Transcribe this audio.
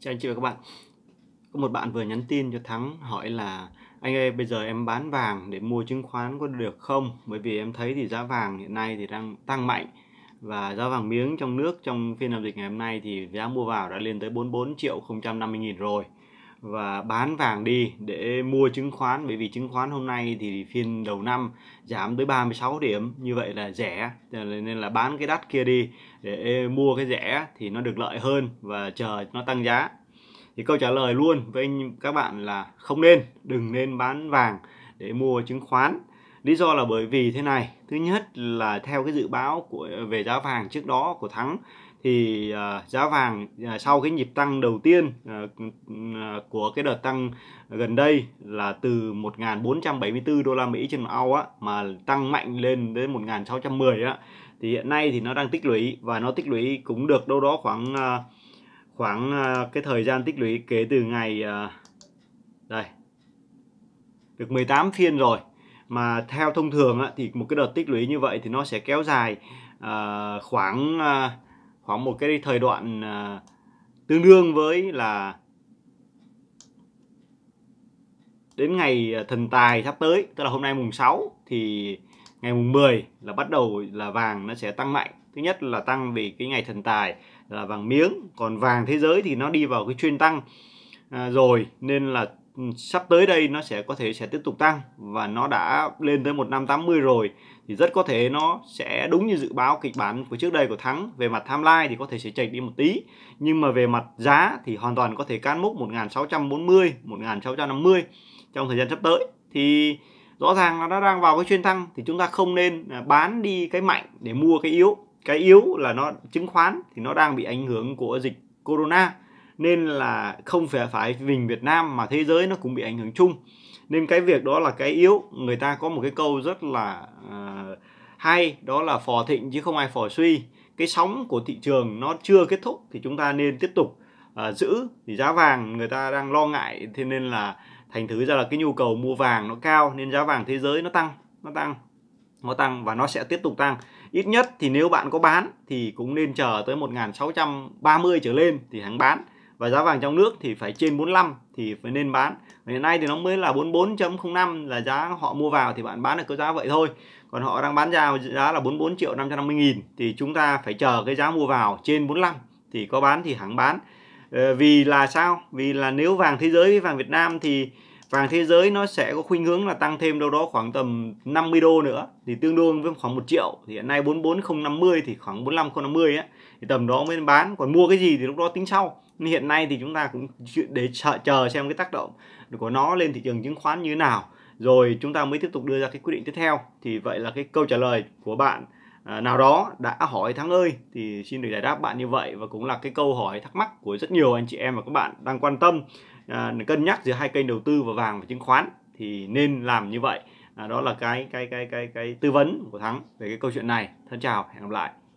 Chào anh chị và các bạn Có một bạn vừa nhắn tin cho Thắng hỏi là Anh ơi bây giờ em bán vàng để mua chứng khoán có được không? Bởi vì em thấy thì giá vàng hiện nay thì đang tăng mạnh Và giá vàng miếng trong nước trong phiên giao dịch ngày hôm nay thì giá mua vào đã lên tới 44 triệu 050 nghìn rồi và bán vàng đi để mua chứng khoán bởi vì chứng khoán hôm nay thì phiên đầu năm giảm tới 36 điểm như vậy là rẻ nên là bán cái đắt kia đi để mua cái rẻ thì nó được lợi hơn và chờ nó tăng giá thì câu trả lời luôn với anh, các bạn là không nên đừng nên bán vàng để mua chứng khoán lý do là bởi vì thế này thứ nhất là theo cái dự báo của về giá vàng trước đó của thắng thì uh, giá vàng uh, sau cái nhịp tăng đầu tiên uh, uh, của cái đợt tăng gần đây là từ 1.474 đô la Mỹ trên một ao á mà tăng mạnh lên đến 1.610 á thì hiện nay thì nó đang tích lũy và nó tích lũy cũng được đâu đó khoảng uh, khoảng uh, cái thời gian tích lũy kể từ ngày uh, đây được 18 phiên rồi mà theo thông thường á, thì một cái đợt tích lũy như vậy thì nó sẽ kéo dài uh, khoảng uh, khoảng một cái thời đoạn à, tương đương với là đến ngày à, thần tài sắp tới tức là hôm nay mùng 6 thì ngày mùng 10 là bắt đầu là vàng nó sẽ tăng mạnh thứ nhất là tăng vì cái ngày thần tài là vàng miếng còn vàng thế giới thì nó đi vào cái chuyên tăng à, rồi nên là sắp tới đây nó sẽ có thể sẽ tiếp tục tăng và nó đã lên tới năm 1580 rồi thì rất có thể nó sẽ đúng như dự báo kịch bản của trước đây của thắng về mặt timeline thì có thể sẽ chạy đi một tí nhưng mà về mặt giá thì hoàn toàn có thể cán mốc 1640 1650 trong thời gian sắp tới thì rõ ràng nó đang vào cái chuyên tăng thì chúng ta không nên à, bán đi cái mạnh để mua cái yếu cái yếu là nó chứng khoán thì nó đang bị ảnh hưởng của dịch corona nên là không phải phải mình Việt Nam mà thế giới nó cũng bị ảnh hưởng chung nên cái việc đó là cái yếu người ta có một cái câu rất là uh, hay đó là phò thịnh chứ không ai phò suy cái sóng của thị trường nó chưa kết thúc thì chúng ta nên tiếp tục uh, giữ thì giá vàng người ta đang lo ngại thế nên là thành thứ ra là cái nhu cầu mua vàng nó cao nên giá vàng thế giới nó tăng nó tăng nó tăng và nó sẽ tiếp tục tăng ít nhất thì nếu bạn có bán thì cũng nên chờ tới 1630 trở lên thì hãng bán và giá vàng trong nước thì phải trên 45 thì phải nên bán và hiện nay thì nó mới là 44.05 là giá họ mua vào thì bạn bán được cái giá vậy thôi còn họ đang bán ra giá là 44 triệu 550 nghìn thì chúng ta phải chờ cái giá mua vào trên 45 thì có bán thì hẳn bán ờ, vì là sao vì là nếu vàng thế giới với vàng Việt Nam thì vàng thế giới nó sẽ có khuynh hướng là tăng thêm đâu đó khoảng tầm 50 đô nữa thì tương đương với khoảng 1 triệu thì hiện nay 44050 thì khoảng 45050 á thì tầm đó mới bán còn mua cái gì thì lúc đó tính sau nhưng hiện nay thì chúng ta cũng để chờ, chờ xem cái tác động của nó lên thị trường chứng khoán như thế nào rồi chúng ta mới tiếp tục đưa ra cái quyết định tiếp theo thì vậy là cái câu trả lời của bạn À, nào đó đã hỏi Thắng ơi thì xin được giải đáp bạn như vậy và cũng là cái câu hỏi thắc mắc của rất nhiều anh chị em và các bạn đang quan tâm à, cân nhắc giữa hai kênh đầu tư và vàng và chứng khoán thì nên làm như vậy à, đó là cái cái cái cái cái tư vấn của Thắng về cái câu chuyện này thân chào hẹn gặp lại